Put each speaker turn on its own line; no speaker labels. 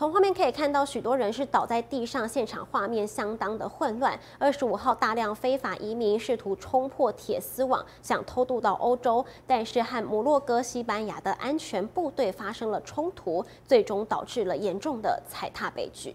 从画面可以看到，许多人是倒在地上，现场画面相当的混乱。二十五号，大量非法移民试图冲破铁丝网，想偷渡到欧洲，但是和摩洛哥、西班牙的安全部队发生了冲突，最终导致了严重的踩踏悲剧。